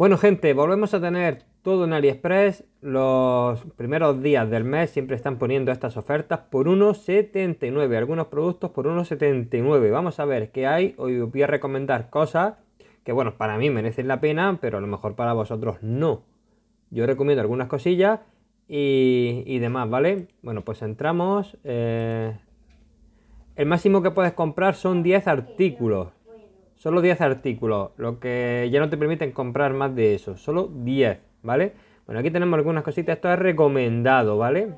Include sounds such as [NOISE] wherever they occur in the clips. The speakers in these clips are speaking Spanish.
Bueno gente, volvemos a tener todo en AliExpress. Los primeros días del mes siempre están poniendo estas ofertas por 1,79. Algunos productos por 1,79. Vamos a ver qué hay. Hoy os voy a recomendar cosas que, bueno, para mí merecen la pena, pero a lo mejor para vosotros no. Yo recomiendo algunas cosillas y, demás, ¿vale? Bueno, pues entramos. Eh, el máximo que puedes comprar son 10 artículos. Solo 10 artículos, lo que ya no te permiten comprar más de eso. Solo 10, ¿vale? Bueno, aquí tenemos algunas cositas. Esto es recomendado, ¿vale?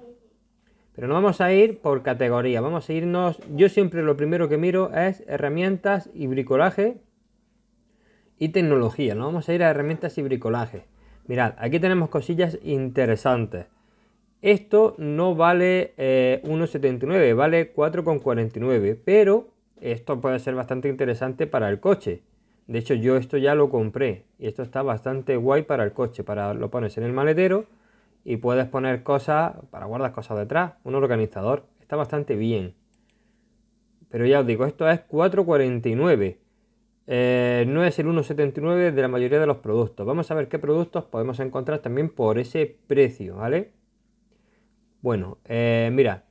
Pero no vamos a ir por categoría. Vamos a irnos... Yo siempre lo primero que miro es herramientas y bricolaje y tecnología. No vamos a ir a herramientas y bricolaje. Mirad, aquí tenemos cosillas interesantes. Esto no vale 1,79, eh, vale 4,49, pero esto puede ser bastante interesante para el coche. De hecho, yo esto ya lo compré y esto está bastante guay para el coche. Para, lo pones en el maletero y puedes poner cosas para guardar cosas detrás, un organizador. Está bastante bien. Pero ya os digo, esto es 449. Eh, no es el 1,79 de la mayoría de los productos. Vamos a ver qué productos podemos encontrar también por ese precio, ¿vale? Bueno, eh, mira,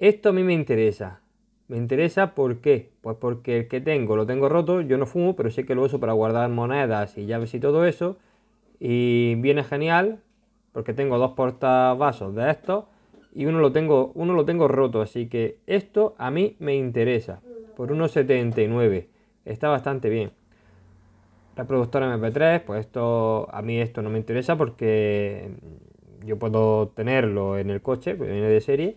esto a mí me interesa. Me interesa, ¿por Pues porque el que tengo lo tengo roto, yo no fumo, pero sé que lo uso para guardar monedas y llaves y todo eso. Y viene genial, porque tengo dos portavasos de estos y uno lo tengo, uno lo tengo roto, así que esto a mí me interesa. Por 1,79. Está bastante bien. Reproductor MP3, pues esto a mí esto no me interesa porque yo puedo tenerlo en el coche, pues viene de serie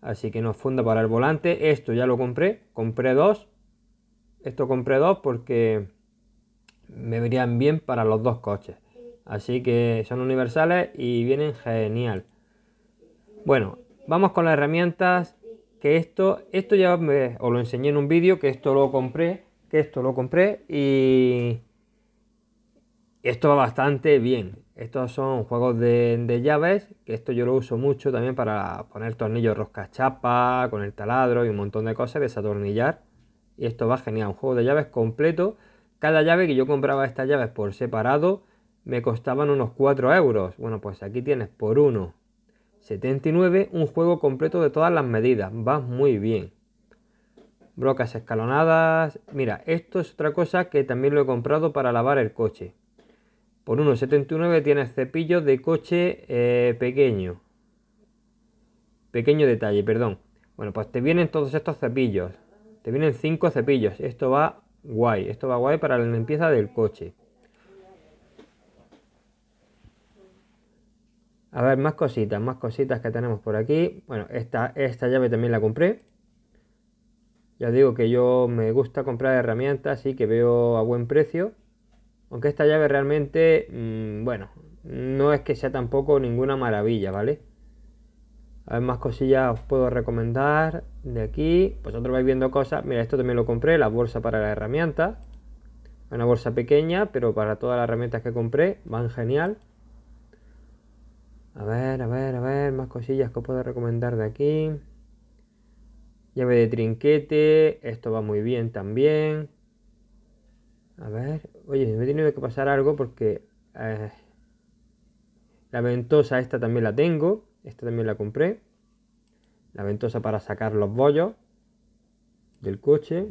Así que nos funda para el volante. Esto ya lo compré. Compré dos. Esto compré dos porque me verían bien para los dos coches. Así que son universales y vienen genial. Bueno, vamos con las herramientas. Que esto, esto ya os lo enseñé en un vídeo, que esto lo compré, que esto lo compré y esto va bastante bien. Estos son juegos de, llaves, que esto yo lo uso mucho también para poner tornillos rosca, chapa, con el taladro y un montón de cosas, desatornillar. Y esto va genial, un juego de llaves completo. Cada llave que yo compraba estas llaves por separado me costaban unos 4 euros. Bueno, pues aquí tienes por 1,79 un juego completo de todas las medidas. Va muy bien. Brocas escalonadas. Mira, esto es otra cosa que también lo he comprado para lavar el coche por 1,79 tienes cepillos de coche eh, pequeño. Pequeño detalle, perdón. Bueno, pues te vienen todos estos cepillos. Te vienen 5 cepillos. Esto va guay. Esto va guay para la limpieza del coche. A ver, más cositas, más cositas que tenemos por aquí. Bueno, esta, esta llave también la compré. Ya digo que yo me gusta comprar herramientas y que veo a buen precio. Aunque esta llave realmente, mm, bueno, no es que sea tampoco ninguna maravilla, ¿vale? A ver, más cosillas os puedo recomendar de aquí. Vosotros pues vais viendo cosas. Mira, esto también lo compré, la bolsa para la herramienta. Una bolsa pequeña, pero para todas las herramientas que compré, van genial. A ver, a ver, a ver, más cosillas que os puedo recomendar de aquí. Llave de trinquete, esto va muy bien también. A ver, oye, me tiene que pasar algo porque eh, la ventosa esta también la tengo, esta también la compré. La ventosa para sacar los bollos del coche.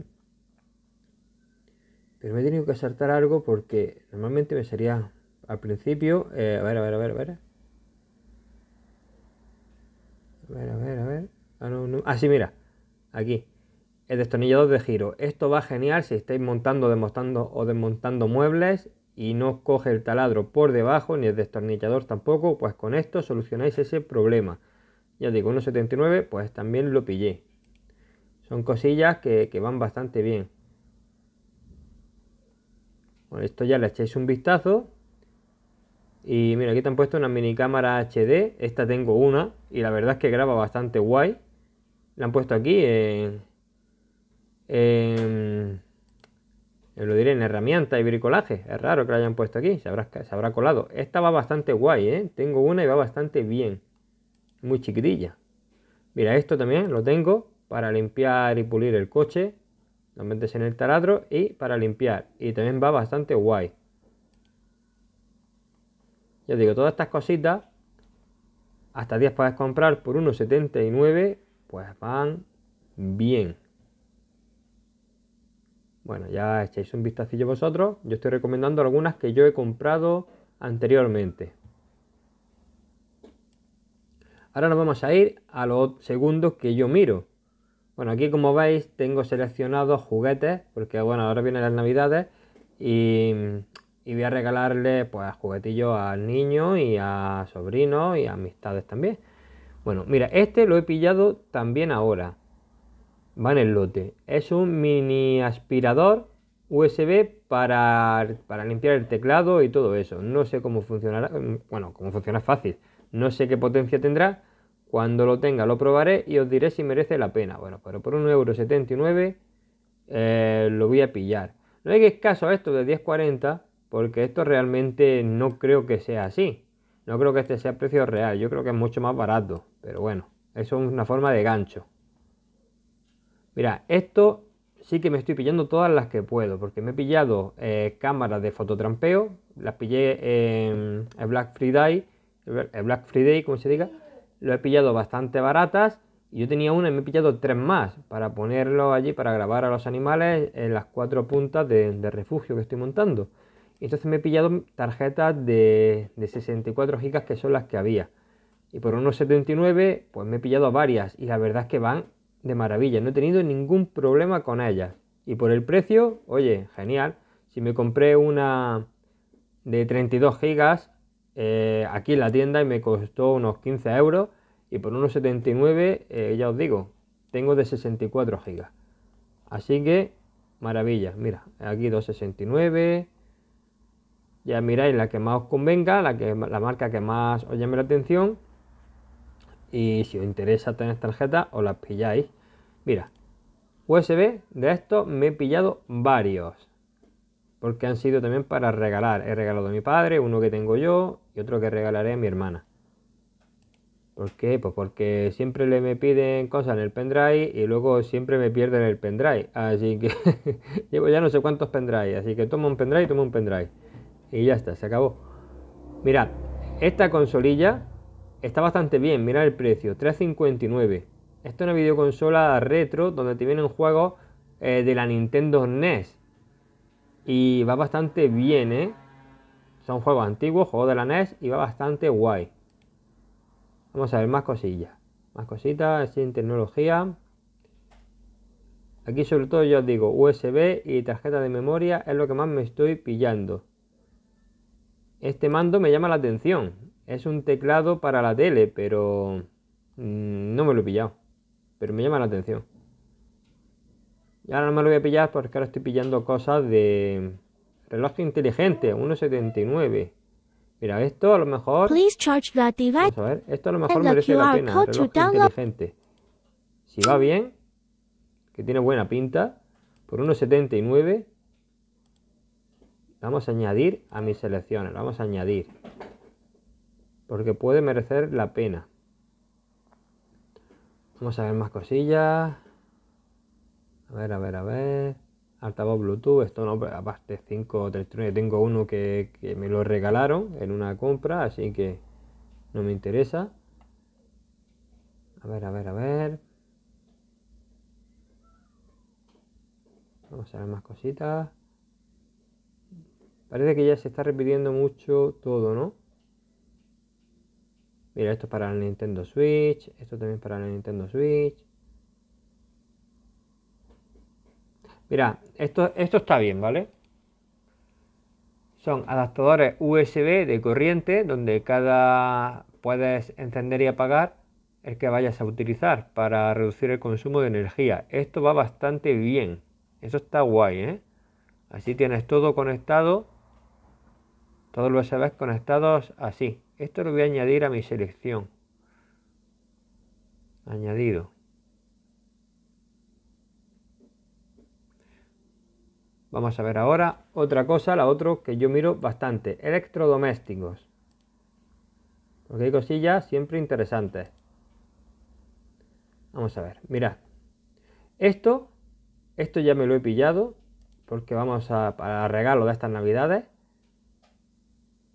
Pero me he tenido que saltar algo porque normalmente me sería al principio... Eh, a ver, a ver, a ver, a ver. A ver, a ver, a ver. Ah, no, ah sí, mira. Aquí el destornillador de giro. Esto va genial si estáis montando, demostrando o desmontando muebles y no coge el taladro por debajo ni el destornillador tampoco, pues con esto solucionáis ese problema. Ya digo, 1.79 pues también lo pillé. Son cosillas que, van bastante bien. Con esto ya le echáis un vistazo. Y mira, aquí te han puesto una mini cámara HD. Esta tengo una y la verdad es que graba bastante guay. La han puesto aquí en Em, lo diré en herramientas y bricolaje. Es raro que la hayan puesto aquí. Se habrá, se habrá colado. Esta va bastante guay, ¿eh? Tengo una y va bastante bien. Muy chiquitilla. Mira, esto también lo tengo para limpiar y pulir el coche. Lo metes en el taladro y para limpiar. Y también va bastante guay. Ya digo, todas estas cositas, hasta 10 puedes comprar por 1,79, pues van bien. Bueno, ya echáis un vistacillo vosotros. Yo estoy recomendando algunas que yo he comprado anteriormente. Ahora nos vamos a ir a los segundos que yo miro. Bueno, aquí como veis tengo seleccionados juguetes, porque bueno, ahora vienen las navidades y, voy a regalarle pues juguetillos al niño y a sobrinos y a amistades también. Bueno, mira, este lo he pillado también ahora. Van el lote. Es un mini aspirador USB para, limpiar el teclado y todo eso. No sé cómo funcionará, bueno, cómo funciona fácil. No sé qué potencia tendrá. Cuando lo tenga lo probaré y os diré si merece la pena. Bueno, pero por 1,79€ eh, lo voy a pillar. No hay que escaso a esto de 10,40 porque esto realmente no creo que sea así. No creo que este sea precio real. Yo creo que es mucho más barato. Pero bueno, eso es una forma de gancho. Mira, esto sí que me estoy pillando todas las que puedo, porque me he pillado eh, cámaras de fototrampeo, las pillé en, Black Friday, el Black Friday, como se diga, lo he pillado bastante baratas. Y yo tenía una y me he pillado tres más para ponerlo allí, para grabar a los animales en las cuatro puntas de, refugio que estoy montando. Y entonces me he pillado tarjetas de, de 64 gigas que son las que había. Y por unos 79, pues me he pillado varias. Y la verdad es que van de maravilla, no he tenido ningún problema con ella Y por el precio, oye, genial. Si me compré una de 32 gigas eh, aquí en la tienda y me costó unos 15 euros y por unos 79, eh, ya os digo, tengo de 64 gigas. Así que, maravilla. Mira, aquí 269. Ya miráis la que más os convenga, la, que, la marca que más os llame la atención y si os interesa tener tarjetas os las pilláis. Mira, USB de esto me he pillado varios. Porque han sido también para regalar. He regalado a mi padre, uno que tengo yo y otro que regalaré a mi hermana. ¿Por qué? Pues porque siempre le me piden cosas en el pendrive y luego siempre me pierden el pendrive. Así que [LAUGHS] llevo ya no sé cuántos pendrive. Así que tomo un pendrive, tomo un pendrive. Y ya está, se acabó. Mirad, esta consolilla Está bastante bien, mira el precio, 3.59. Esto es una videoconsola retro donde te vienen juegos eh, de la Nintendo NES. Y va bastante bien, ¿eh? Son juegos antiguos, juegos de la NES y va bastante guay. Vamos a ver más cosillas. Más cositas, sin tecnología. Aquí sobre todo yo os digo, USB y tarjeta de memoria es lo que más me estoy pillando. Este mando me llama la atención. Es un teclado para la tele, pero mm, no me lo he pillado. Pero me llama la atención. Y ahora no me lo voy a pillar porque ahora estoy pillando cosas de reloj inteligente, 1.79. Mira, esto a lo mejor... Vamos a ver, esto a lo mejor merece la pena. Reloj inteligente. Si va bien, que tiene buena pinta, por 1.79 vamos a añadir a mis selecciones, vamos a añadir porque puede merecer la pena. Vamos a ver más cosillas. A ver, a ver, a ver. Altavoz Bluetooth, esto no, aparte 5 tengo uno que me lo regalaron en una compra, así que no me interesa. A ver, a ver, a ver. Vamos a ver más cositas. Parece que ya se está repitiendo mucho todo, ¿no? Mira, esto es para la Nintendo Switch. Esto también para la Nintendo Switch. Mira, esto, esto está bien, ¿vale? Son adaptadores USB de corriente donde cada puedes encender y apagar el que vayas a utilizar para reducir el consumo de energía. Esto va bastante bien. Eso está guay, ¿eh? Así tienes todo conectado. Todos los USB conectados así. Esto lo voy a añadir a mi selección. Añadido. Vamos a ver ahora otra cosa, la otra que yo miro bastante. Electrodomésticos. Porque hay cosillas siempre interesantes. Vamos a ver, mirad. Esto, esto ya me lo he pillado. Porque vamos a, para regalo de estas navidades.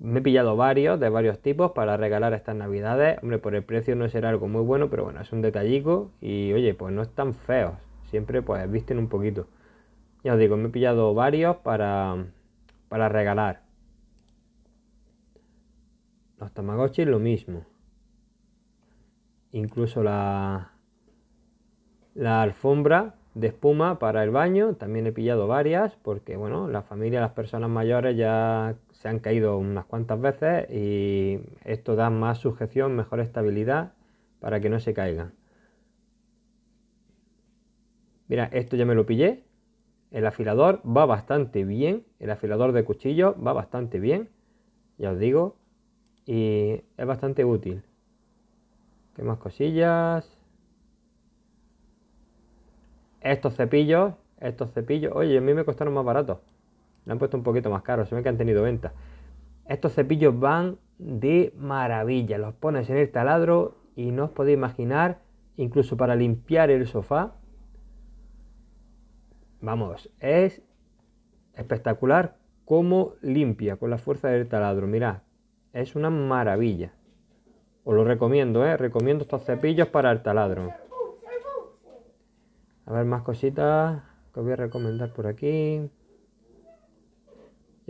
Me he pillado varios, de varios tipos, para regalar estas navidades. Hombre, por el precio no será algo muy bueno, pero bueno, es un detallico. Y oye, pues no están feos. Siempre pues visten un poquito. Ya os digo, me he pillado varios para, para regalar. Los Tamagotchi lo mismo. Incluso la, la alfombra de espuma para el baño. También he pillado varias porque, bueno, la familia, las personas mayores ya se han caído unas cuantas veces y esto da más sujeción, mejor estabilidad para que no se caigan. Mira, esto ya me lo pillé. El afilador va bastante bien. El afilador de cuchillo va bastante bien. Ya os digo. Y es bastante útil. ¿Qué más cosillas? Estos cepillos. Estos cepillos. Oye, a mí me costaron más baratos. Lo han puesto un poquito más caro, se ve que han tenido venta Estos cepillos van de maravilla. Los pones en el taladro y no os podéis imaginar, incluso para limpiar el sofá. Vamos, es espectacular cómo limpia con la fuerza del taladro. Mirad, es una maravilla. Os lo recomiendo, ¿eh? Recomiendo estos cepillos para el taladro. A ver, más cositas que os voy a recomendar por aquí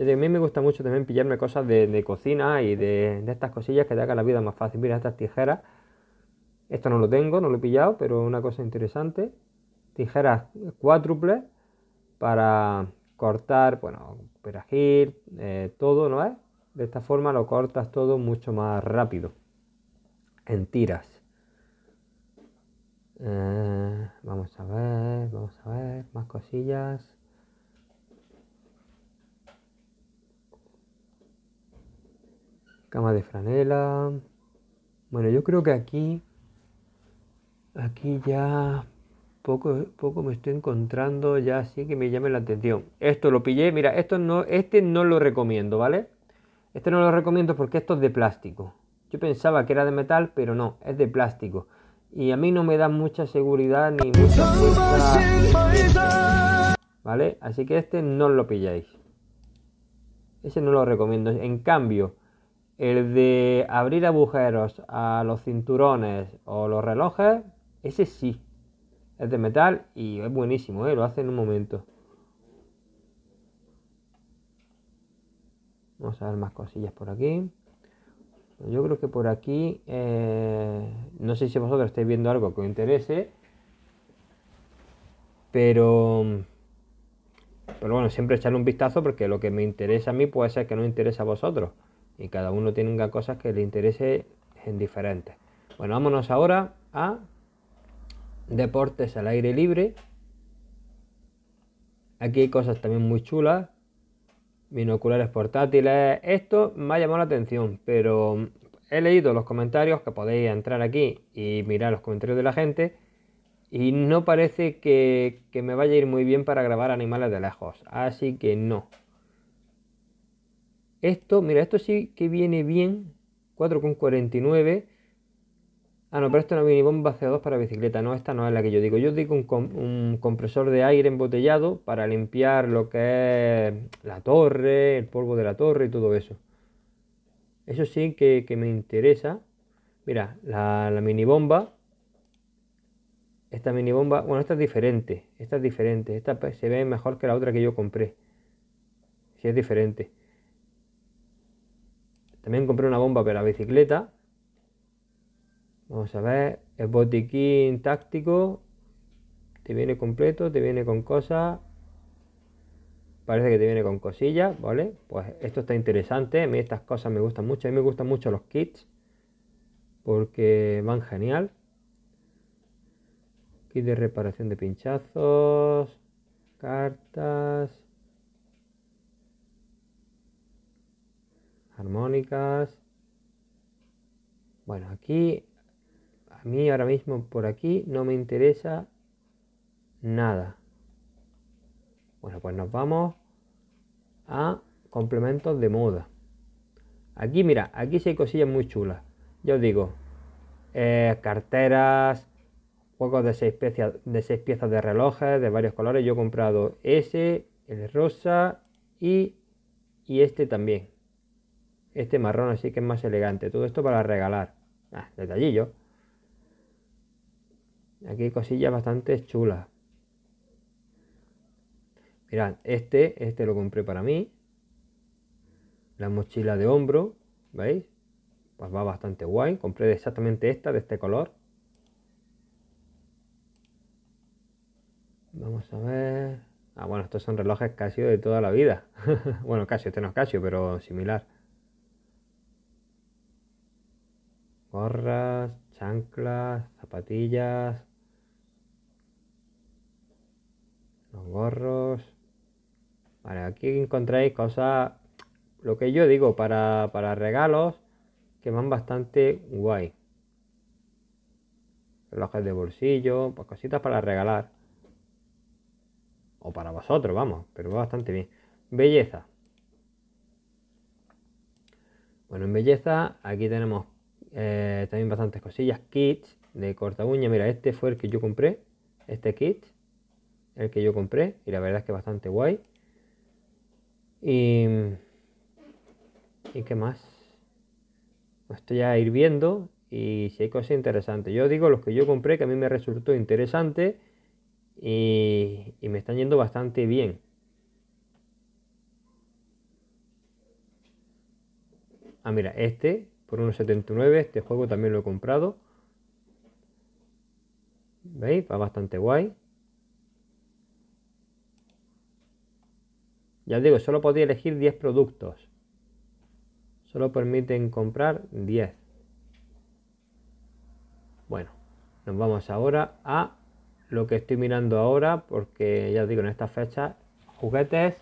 a mí me gusta mucho también pillarme cosas de, cocina y de, estas cosillas que te hagan la vida más fácil. Mira, estas tijeras. Esto no lo tengo, no lo he pillado, pero una cosa interesante. Tijeras cuádruples para cortar, bueno, perejil, eh, todo, ¿no es? De esta forma lo cortas todo mucho más rápido. En tiras. Eh, vamos a ver, vamos a ver, más cosillas. cama de franela. Bueno, yo creo que aquí, aquí ya poco, poco me estoy encontrando ya así que me llame la atención. Esto lo pillé, mira, esto no, este no lo recomiendo, ¿vale? Este no lo recomiendo porque esto es de plástico. Yo pensaba que era de metal, pero no, es de plástico. Y a mí no me da mucha seguridad ni mucha ¿Vale? Así que este no lo pilláis. Ese no lo recomiendo. En cambio, el de abrir agujeros a los cinturones o los relojes, ese sí. Es de metal y es buenísimo, ¿eh? lo hace en un momento. Vamos a ver más cosillas por aquí. Yo creo que por aquí, eh, no sé si vosotros estáis viendo algo que os interese, pero, pero bueno, siempre echarle un vistazo porque lo que me interesa a mí puede ser que no interese a vosotros y cada uno tenga cosas que le interese en diferentes. Bueno, vámonos ahora a deportes al aire libre. Aquí hay cosas también muy chulas. Binoculares portátiles. Esto me ha llamado la atención, pero he leído los comentarios que podéis entrar aquí y mirar los comentarios de la gente. Y no parece que, que me vaya a ir muy bien para grabar animales de lejos. Así que no, esto, mira, esto sí que viene bien. 4,49. Ah, no, pero esto no una bomba CO2 para bicicleta. No, esta no es la que yo digo. Yo digo un, compresor de aire embotellado para limpiar lo que es la torre, el polvo de la torre y todo eso. Eso sí que, me interesa. Mira, la, mini bomba esta mini bomba, bueno, esta es diferente, esta es diferente, esta pues, se ve mejor que la otra que yo compré. Si sí, es diferente. También compré una bomba para bicicleta. Vamos a ver, el botiquín táctico. Te viene completo, te viene con cosas. Parece que te viene con cosillas, ¿vale? Pues esto está interesante. A mí estas cosas me gustan mucho. A mí me gustan mucho los kits. Porque van genial. Kit de reparación de pinchazos. Cartas. armónicas. Bueno, aquí, a mí ahora mismo por aquí no me interesa nada. Bueno, pues nos vamos a complementos de moda. Aquí, mira, aquí hay cosillas muy chulas. yo os digo, eh, carteras, juegos de seis, piezas, de seis piezas de relojes de varios colores. Yo he comprado ese, el rosa y, y este también. Este marrón así que es más elegante. Todo esto para regalar. Ah, detallillo. Aquí hay cosillas bastante chulas. Mirad, este, este lo compré para mí. La mochila de hombro, ¿veis? Pues va bastante guay. Compré exactamente esta, de este color. Vamos a ver. Ah, bueno, estos son relojes Casio de toda la vida. [LAUGHS] bueno, casi, este no es Casio, pero similar. gorras, chanclas, zapatillas, los gorros. Vale, aquí encontráis cosas, lo que yo digo, para, regalos que van bastante guay. Relojes de bolsillo, pues cositas para regalar. O para vosotros, vamos, pero va bastante bien. Belleza. Bueno, en belleza aquí tenemos eh, también bastantes cosillas, kits de corta uña, mira, este fue el que yo compré, este kit, el que yo compré, y la verdad es que bastante guay. Y, y qué más, pues estoy ya ir viendo y si hay cosas interesantes. Yo digo los que yo compré que a mí me resultó interesante y, y me están yendo bastante bien. Ah, mira, este por 1,79. Este juego también lo he comprado. ¿Veis? Va bastante guay. Ya os digo, solo podía elegir 10 productos. Solo permiten comprar 10. Bueno, nos vamos ahora a lo que estoy mirando ahora, porque ya os digo, en esta fecha, juguetes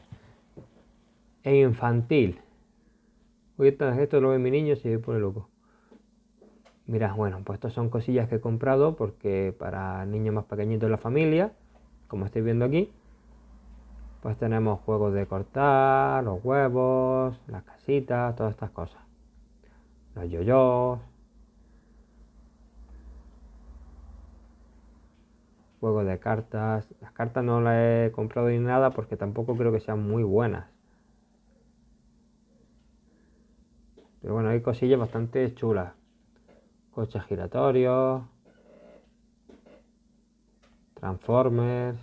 e infantil. Oye, esto lo ve mi niño, se pone loco. Mira, bueno, pues estas son cosillas que he comprado porque para niños más pequeñitos de la familia, como estáis viendo aquí, pues tenemos juegos de cortar, los huevos, las casitas, todas estas cosas. Los yoyos. Juegos de cartas. Las cartas no las he comprado ni nada porque tampoco creo que sean muy buenas. Pero bueno, hay cosillas bastante chulas. Coches giratorios. Transformers.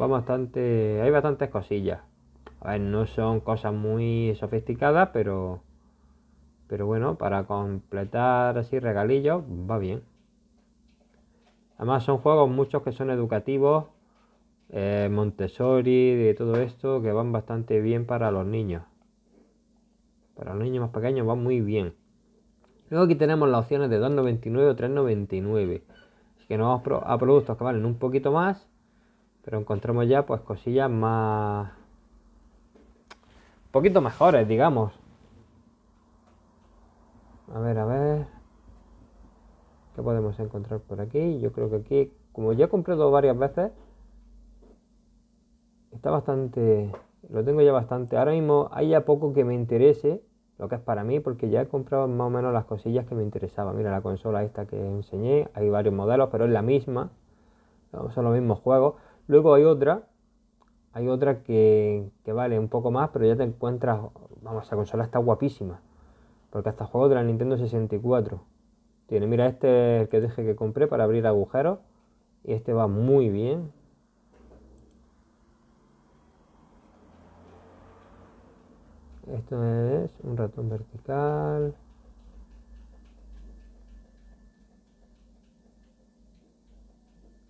Va bastante. Hay bastantes cosillas. A ver, no son cosas muy sofisticadas, pero. Pero bueno, para completar así regalillos, va bien. Además, son juegos muchos que son educativos. Eh, Montessori, de todo esto, que van bastante bien para los niños. Para los niños más pequeños va muy bien. Luego aquí tenemos las opciones de 2,99 o 3,99. Así que nos vamos a productos que valen un poquito más. Pero encontramos ya pues cosillas más... Un poquito mejores, digamos. A ver, a ver. ¿Qué podemos encontrar por aquí? Yo creo que aquí, como ya he comprado varias veces, está bastante... Lo tengo ya bastante. Ahora mismo hay ya poco que me interese lo que es para mí, porque ya he comprado más o menos las cosillas que me interesaban. Mira, la consola esta que enseñé, hay varios modelos, pero es la misma, son los mismos juegos. Luego hay otra, hay otra que, vale un poco más, pero ya te encuentras, vamos, esa consola está guapísima, porque hasta juego de la Nintendo 64 tiene. Mira, este el que dije que compré para abrir agujeros, y este va muy bien, esto es un ratón vertical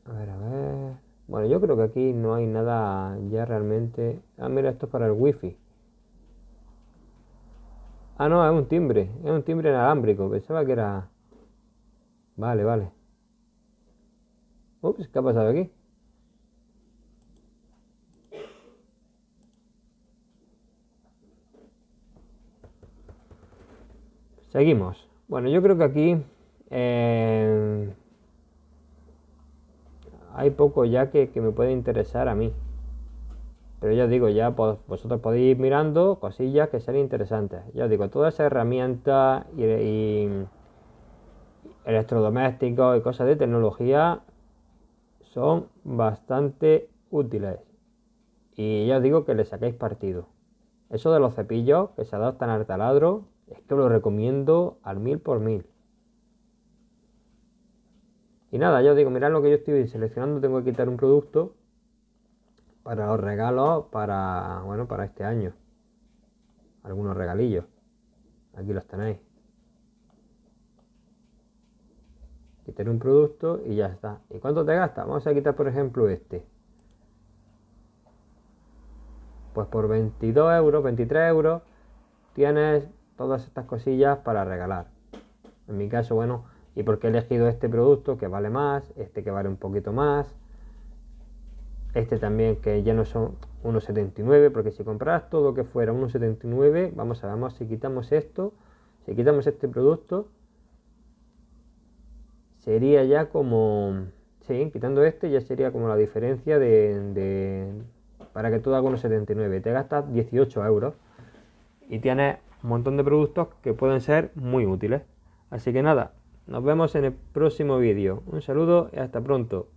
a ver a ver bueno yo creo que aquí no hay nada ya realmente ah mira esto es para el wifi ah no es un timbre es un timbre inalámbrico pensaba que era vale vale ups qué ha pasado aquí Seguimos. Bueno, yo creo que aquí eh, hay poco ya que, me puede interesar a mí. Pero ya os digo, ya vosotros podéis ir mirando cosillas que sean interesantes. Ya os digo, todas esas herramientas y, y electrodomésticos y cosas de tecnología son bastante útiles. Y ya os digo que le saquéis partido. Eso de los cepillos que se adaptan al taladro, esto lo recomiendo al mil por mil. Y nada, yo digo, mirad lo que yo estoy seleccionando, tengo que quitar un producto para los regalos, para, bueno, para este año. Algunos regalillos. Aquí los tenéis. Quitar un producto y ya está. ¿Y cuánto te gasta? Vamos a quitar, por ejemplo, este. Pues por 22 euros, 23 euros, tienes todas estas cosillas para regalar. En mi caso, bueno, ¿y porque he elegido este producto que vale más? Este que vale un poquito más. Este también que ya no son 1,79, porque si compras todo que fuera 1,79, vamos a ver, si quitamos esto, si quitamos este producto, sería ya como, sí, quitando este ya sería como la diferencia de, para que todo haga 1,79, te gastas 18 euros y tienes un montón de productos que pueden ser muy útiles. Así que nada, nos vemos en el próximo vídeo. Un saludo y hasta pronto.